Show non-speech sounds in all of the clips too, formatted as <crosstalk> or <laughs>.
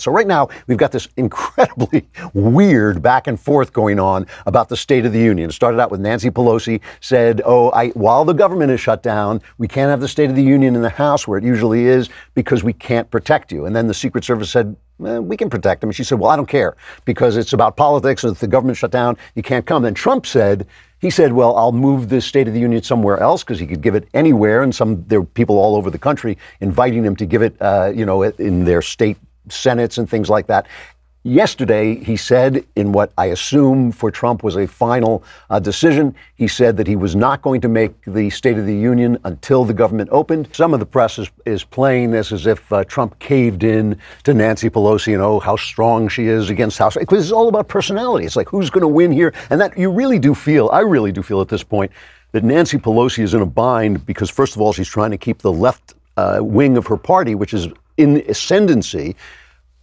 So, right now, we've got this incredibly <laughs> weird back and forth going on about the State of the Union. It started out with Nancy Pelosi said, Oh, I, while the government is shut down, we can't have the State of the Union in the House where it usually is because we can't protect you. And then the Secret Service said, eh, We can protect them. And she said, Well, I don't care because it's about politics. And if the government shut down, you can't come. And Trump said, he said, "Well, I'll move the State of the Union somewhere else because he could give it anywhere, and some there were people all over the country inviting him to give it, uh, you know, in their state senates and things like that. Yesterday, he said, in what I assume for Trump was a final uh, decision, he said that he was not going to make the State of the Union until the government opened. Some of the press is, is playing this as if uh, Trump caved in to Nancy Pelosi and, oh, how strong she is against House. Because it's all about personality. It's like, who's going to win here? And that you really do feel, I really do feel at this point, that Nancy Pelosi is in a bind because, first of all, she's trying to keep the left uh, wing of her party, which is in ascendancy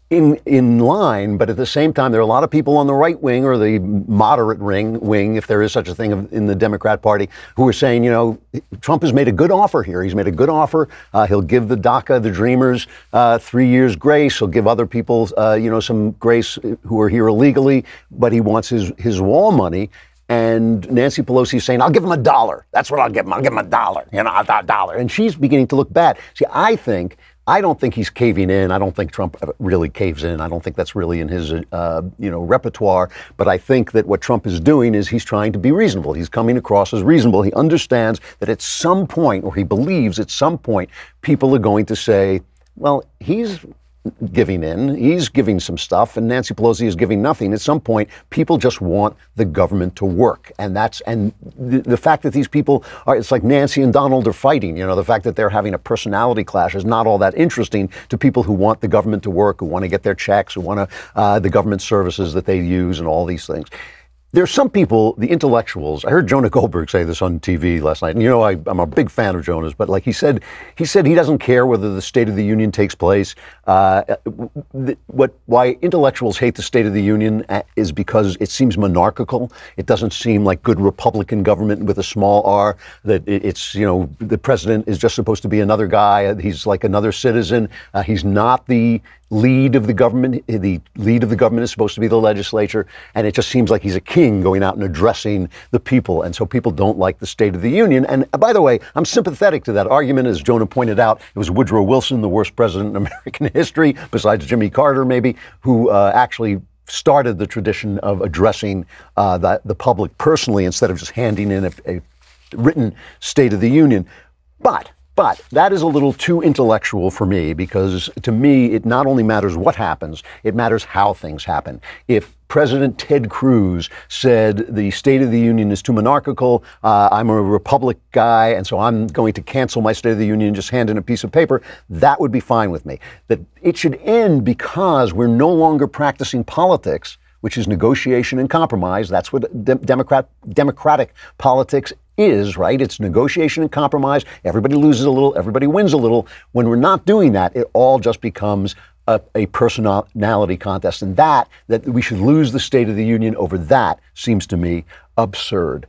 in in line, but at the same time, there are a lot of people on the right wing or the moderate ring wing, if there is such a thing in the Democrat Party, who are saying, you know, Trump has made a good offer here. He's made a good offer. Uh, he'll give the DACA, the Dreamers, uh, three years grace. He'll give other people, uh, you know, some grace who are here illegally, but he wants his his wall money. And Nancy Pelosi is saying, I'll give him a dollar. That's what I'll give him. I'll give him a dollar. You know, a dollar. And she's beginning to look bad. See, I think I don't think he's caving in. I don't think Trump really caves in. I don't think that's really in his uh, you know repertoire. But I think that what Trump is doing is he's trying to be reasonable. He's coming across as reasonable. He understands that at some point, or he believes at some point, people are going to say, well, he's giving in. He's giving some stuff, and Nancy Pelosi is giving nothing. At some point, people just want the government to work, and that's and the, the, fact that these people are it's like Nancy and Donald are fighting. You know, the fact that they're having a personality clash is not all that interesting to people who want the government to work, who want to get their checks, who want to, uh, the government services that they use, and all these things. There are some people, the intellectuals. I heard Jonah Goldberg say this on TV last night, and you know I, am a big fan of Jonah's. But like he said, he said he doesn't care whether the State of the Union takes place. Uh, what why intellectuals hate the State of the Union uh, is because it seems monarchical. It doesn't seem like good Republican government with a small R. That it's you know the president is just supposed to be another guy. He's like another citizen. Uh, he's not the lead of the government. The lead of the government is supposed to be the legislature, and it just seems like he's a king going out and addressing the people. And so people don't like the State of the Union. And uh, by the way, I'm sympathetic to that argument. As Jonah pointed out, it was Woodrow Wilson, the worst president in <laughs> American history, besides Jimmy Carter, maybe, who uh, actually started the tradition of addressing uh, the, the, public personally instead of just handing in a, a written State of the Union. But but that is a little too intellectual for me because to me, it not only matters what happens, it matters how things happen. If President Ted Cruz said the State of the Union is too monarchical. Uh, I'm a Republic guy, and so I'm going to cancel my State of the Union, just hand in a piece of paper. That would be fine with me. That it should end because we're no longer practicing politics, which is negotiation and compromise. That's what de- Democrat, democratic politics is, right? It's negotiation and compromise. Everybody loses a little, everybody wins a little. When we're not doing that, it all just becomes a, a, personality contest. And that, that we should lose the State of the Union over that, seems to me absurd.